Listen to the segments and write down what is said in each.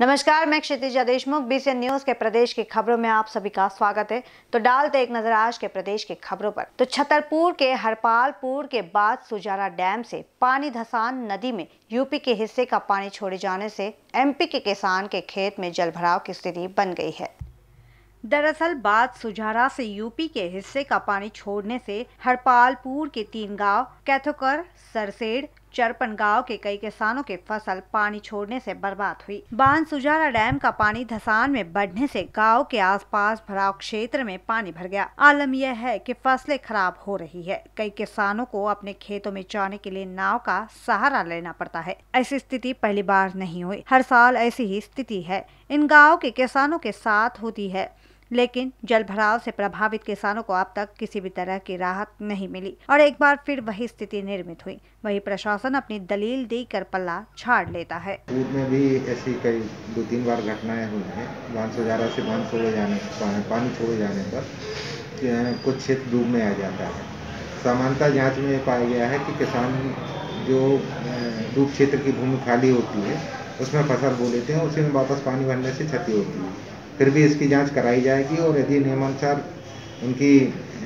नमस्कार मैं क्षितिजा Deshmukh BC news के प्रदेश की खबरों में आप सभी का स्वागत है तो डालते एक नजर आज के प्रदेश की खबरों पर तो छतरपुर के हरपालपुर के बाद सुजारा डैम से पानी धसान नदी में यूपी के हिस्से का पानी छोड़े जाने से एमपी के किसान के खेत में जलभराव की स्थिति बन गई है दरअसल बात सुझारा से यूपी के हिस्से का पानी छोड़ने से हरपालपुर के तीन गांव कैथोकर सरसेड चरपन गांव के कई किसानों के फसल पानी छोड़ने से बर्बाद हुई बांध सुजारा डैम का पानी धसान में बढ़ने से गांव के आसपास भराव क्षेत्र में पानी भर गया आलम यह है कि फसलें खराब हो रही है कई किसानों को अपने खेतों में जाने के लिए नाव का सहारा लेना पड़ता है ऐसी स्थिति पहली बार नहीं हुई हर साल ऐसी ही स्थिति है इन गाँव के किसानों के साथ होती है लेकिन जल भराव से प्रभावित किसानों को अब तक किसी भी तरह की राहत नहीं मिली और एक बार फिर वही स्थिति निर्मित हुई वही प्रशासन अपनी दलील देकर पल्ला छाड़ लेता है में भी ऐसी कई दो तीन बार घटनाएं हुई हैं बांध सुधारा से बांध छोड़े जाने पानी छोड़े जाने पर कुछ क्षेत्र डूब में आ जाता है समानता जाँच में पाया गया है कि किसान जो डूब क्षेत्र की भूमि खाली होती है उसमें फसल बो लेते हैं उसी में वापस पानी भरने से क्षति होती है फिर भी इसकी जांच कराई जाएगी और यदि नियमानुसार उनकी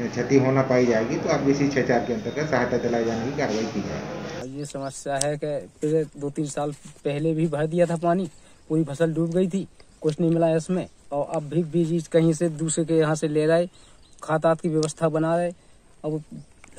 क्षति होना पाई जाएगी तो आप इसी छह चार के अंतर्गत सहायता चलाए जाने की कार्रवाई की जाएगी ये समस्या है कि पिछले दो तीन साल पहले भी भर दिया था पानी पूरी फसल डूब गई थी कुछ नहीं मिला इसमें और अब भी बीज कहीं से दूसरे के यहाँ से ले रहे खाद की व्यवस्था बना रहे अब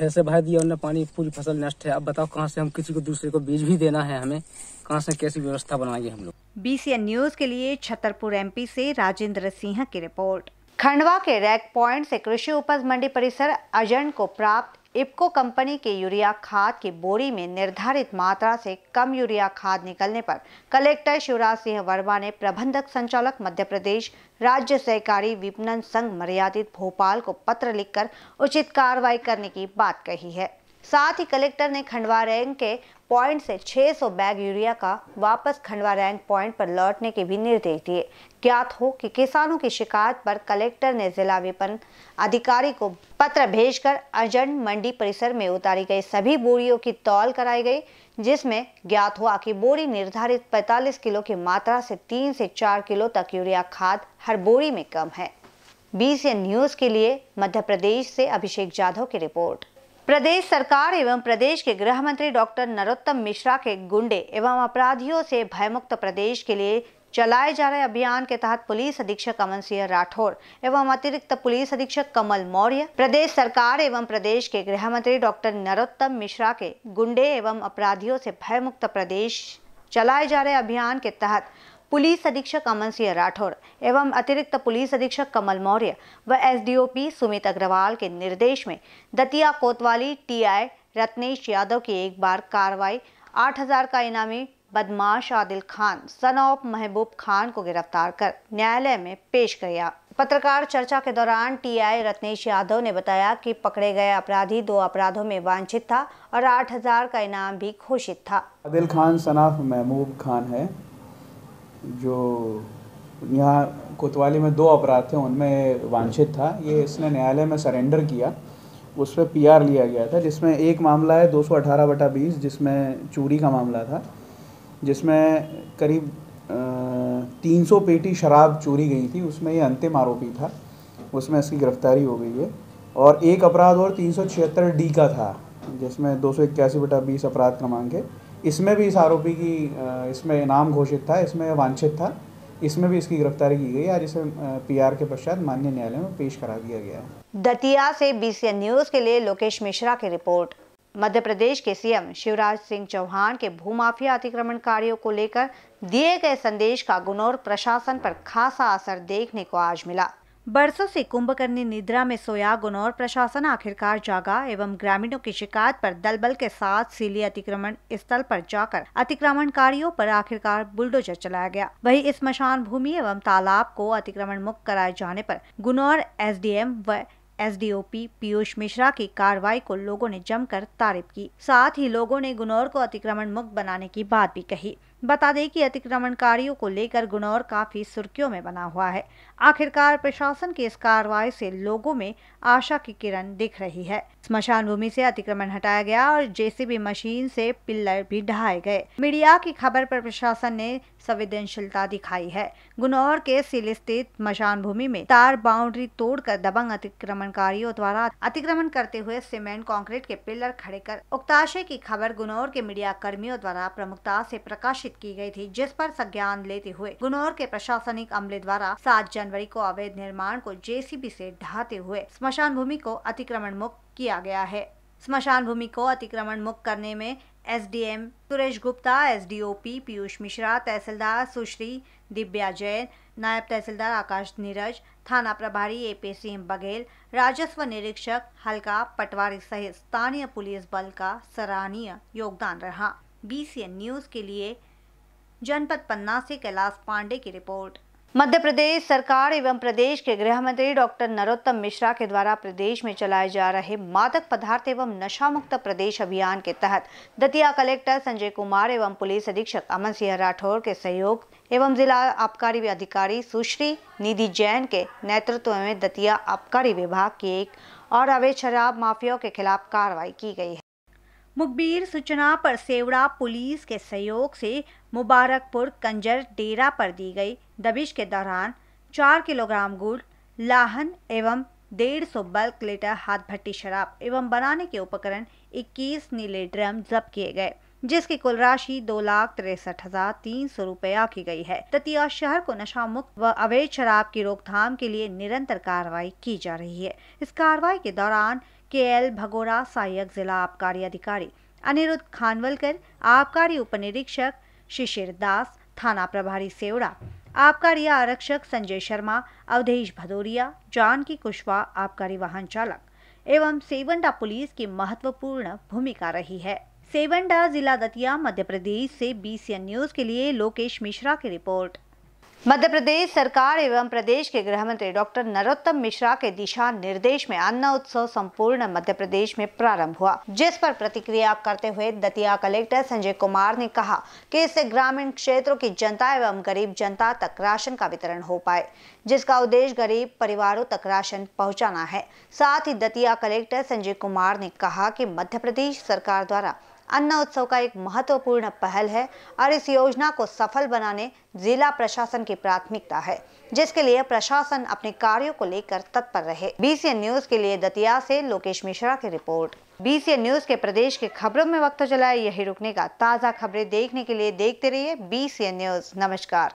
ऐसे भाई दिया उन्होंने पानी पूरी फसल नष्ट है अब बताओ कहाँ से हम किसी को दूसरे को बीज भी देना है हमें कहाँ से कैसी व्यवस्था बनाएंगे हम लोग बीसीएन न्यूज के लिए छतरपुर एमपी से राजेंद्र सिंह की रिपोर्ट खंडवा के रैक पॉइंट से कृषि उपज मंडी परिसर अजन को प्राप्त इपको कंपनी के यूरिया खाद की बोरी में निर्धारित मात्रा से कम यूरिया खाद निकलने पर कलेक्टर शिवराज सिंह वर्मा ने प्रबंधक संचालक मध्य प्रदेश राज्य सहकारी विपणन संघ मर्यादित भोपाल को पत्र लिखकर उचित कार्रवाई करने की बात कही है साथ ही कलेक्टर ने खंडवा रैंक के पॉइंट से 600 बैग यूरिया का वापस खंडवा रैंक पॉइंट पर लौटने के भी निर्देश दिए ज्ञात हो कि किसानों की शिकायत पर कलेक्टर ने जिला विपन अधिकारी को पत्र भेजकर अजन मंडी परिसर में उतारी गई सभी बोरियों की तौल कराई गई जिसमें ज्ञात हुआ कि बोरी निर्धारित 45 किलो की मात्रा से 3 से 4 किलो तक यूरिया खाद हर बोरी में कम है बीसीएन न्यूज के लिए मध्य प्रदेश से अभिषेक जाधव की रिपोर्ट प्रदेश सरकार एवं प्रदेश के गृह मंत्री डॉक्टर नरोत्तम मिश्रा के गुंडे एवं अपराधियों से भयमुक्त प्रदेश के लिए चलाए जा रहे अभियान के तहत पुलिस अधीक्षक अमन सिंह राठौर एवं अतिरिक्त पुलिस अधीक्षक कमल मौर्य प्रदेश सरकार एवं प्रदेश के गृह मंत्री डॉक्टर नरोत्तम मिश्रा के गुंडे एवं अपराधियों से भयमुक्त प्रदेश चलाए जा रहे अभियान के तहत पुलिस अधीक्षक अमन सिंह राठौर एवं अतिरिक्त पुलिस अधीक्षक कमल मौर्य व एसडीओपी सुमित अग्रवाल के निर्देश में दतिया कोतवाली टीआई रत्नेश यादव की एक बार कार्रवाई 8000 का इनामी बदमाश आदिल खान सन ऑफ महबूब खान को गिरफ्तार कर न्यायालय में पेश किया पत्रकार चर्चा के दौरान टीआई रत्नेश यादव ने बताया कि पकड़े गए अपराधी दो अपराधों में वांछित था और 8000 का इनाम भी घोषित था आदिल खान सनाफ महबूब खान है जो यहाँ कोतवाली में दो अपराध थे उनमें वांछित था ये इसने न्यायालय में सरेंडर किया उस पर पी लिया गया था जिसमें एक मामला है 218 बटा बीस जिसमें चोरी का मामला था जिसमें करीब तीन सौ पेटी शराब चोरी गई थी उसमें ये अंतिम आरोपी था उसमें इसकी गिरफ्तारी हो गई है और एक अपराध और तीन डी का था जिसमें दो सौ इक्यासी बटा बीस अपराध क्रमांक है इसमें भी इस आरोपी की इसमें इनाम घोषित था इसमें वांछित था इसमें भी इसकी गिरफ्तारी की गई और इसे पीआर के पश्चात मान्य न्यायालय में पेश करा दिया गया है दतिया से बीसीएन न्यूज के लिए लोकेश मिश्रा की रिपोर्ट मध्य प्रदेश के सीएम शिवराज सिंह चौहान के भूमाफिया अतिक्रमण कार्यो को लेकर दिए गए संदेश का गुनौर प्रशासन पर खासा असर देखने को आज मिला बरसों से कुंभकर्णी निद्रा में सोया गुनौर प्रशासन आखिरकार जागा एवं ग्रामीणों की शिकायत पर दलबल के साथ सीली अतिक्रमण स्थल पर जाकर अतिक्रमणकारियों पर आखिरकार बुलडोजर चलाया गया वहीं इस स्मशान भूमि एवं तालाब को अतिक्रमण मुक्त कराए जाने पर गुनौर एसडीएम व एसडीओपी पीयूष मिश्रा की कार्रवाई को लोगों ने जमकर तारीफ की साथ ही लोगों ने गुनौर को अतिक्रमण मुक्त बनाने की बात भी कही बता दें कि अतिक्रमणकारियों को लेकर गुनौर काफी सुर्खियों में बना हुआ है आखिरकार प्रशासन की इस कार्रवाई से लोगों में आशा की किरण दिख रही है स्मशान भूमि से अतिक्रमण हटाया गया और जेसीबी मशीन से पिल्लर भी ढहाए गए मीडिया की खबर पर प्रशासन ने संवेदनशीलता दिखाई है गुनौर के सिल स्थित स्मशान भूमि में तार बाउंड्री तोड़कर दबंग अतिक्रमणकारियों द्वारा अतिक्रमण करते हुए सीमेंट कंक्रीट के पिल्लर खड़े कर उक्ताशय की खबर गुनौर के मीडिया कर्मियों द्वारा प्रमुखता से प्रकाशित आयोजित की गई थी जिस पर संज्ञान लेते हुए गुनौर के प्रशासनिक अमले द्वारा सात जनवरी को अवैध निर्माण को जेसीबी से ढाते हुए स्मशान भूमि को अतिक्रमण मुक्त किया गया है स्मशान भूमि को अतिक्रमण मुक्त करने में एसडीएम सुरेश गुप्ता एसडीओपी पीयूष मिश्रा तहसीलदार सुश्री दिव्या जैन नायब तहसीलदार आकाश नीरज थाना प्रभारी ए पी सिंह बघेल राजस्व निरीक्षक हल्का पटवारी सहित स्थानीय पुलिस बल का सराहनीय योगदान रहा बीसीएन न्यूज के लिए जनपद पन्ना से कैलाश पांडे की रिपोर्ट मध्य प्रदेश सरकार एवं प्रदेश के गृह मंत्री डॉक्टर नरोत्तम मिश्रा के द्वारा प्रदेश में चलाए जा रहे मादक पदार्थ एवं नशा मुक्त प्रदेश अभियान के तहत दतिया कलेक्टर संजय कुमार एवं पुलिस अधीक्षक अमन सिंह राठौर के सहयोग एवं जिला आबकारी अधिकारी सुश्री निधि जैन के नेतृत्व में दतिया आबकारी विभाग की एक और अवैध शराब माफियाओं के खिलाफ कार्रवाई की गई है मुखबिर सूचना पर सेवड़ा पुलिस के सहयोग से मुबारकपुर कंजर डेरा पर दी गई दबिश के दौरान चार किलोग्राम गुड़ लाहन एवं डेढ़ सौ बल्क लीटर हाथ भट्टी शराब एवं बनाने के उपकरण 21 नीले ड्रम जब्त किए गए जिसकी कुल राशि दो लाख तिरसठ हजार तीन सौ रूपया की गई है दतिया शहर को नशा मुक्त व अवैध शराब की रोकथाम के लिए निरंतर कार्रवाई की जा रही है इस कार्रवाई के दौरान के एल भगोरा सहायक जिला आबकारी अधिकारी अनिरुद्ध खानवलकर आबकारी उपनिरीक्षक शिशिर दास थाना प्रभारी सेवड़ा आबकारी आरक्षक संजय शर्मा अवधेश भदौरिया जानकी कुशवाहा आबकारी वाहन चालक एवं सेवंडा पुलिस की महत्वपूर्ण भूमिका रही है सेवंडा जिला दतिया मध्य प्रदेश से बी न्यूज के लिए लोकेश मिश्रा की रिपोर्ट मध्य प्रदेश सरकार एवं प्रदेश के गृह मंत्री डॉक्टर नरोत्तम मिश्रा के दिशा निर्देश में अन्न उत्सव संपूर्ण मध्य प्रदेश में प्रारंभ हुआ जिस पर प्रतिक्रिया करते हुए दतिया कलेक्टर संजय कुमार ने कहा कि इससे ग्रामीण क्षेत्रों की जनता एवं गरीब जनता तक राशन का वितरण हो पाए जिसका उद्देश्य गरीब परिवारों तक राशन पहुँचाना है साथ ही दतिया कलेक्टर संजय कुमार ने कहा की मध्य प्रदेश सरकार द्वारा अन्न उत्सव का एक महत्वपूर्ण पहल है और इस योजना को सफल बनाने जिला प्रशासन की प्राथमिकता है जिसके लिए प्रशासन अपने कार्यों को लेकर तत्पर रहे बीसीएन न्यूज के लिए दतिया से लोकेश मिश्रा की रिपोर्ट बीसीएन न्यूज के प्रदेश के खबरों में वक्त चलाए यही रुकने का ताज़ा खबरें देखने के लिए देखते रहिए बी न्यूज नमस्कार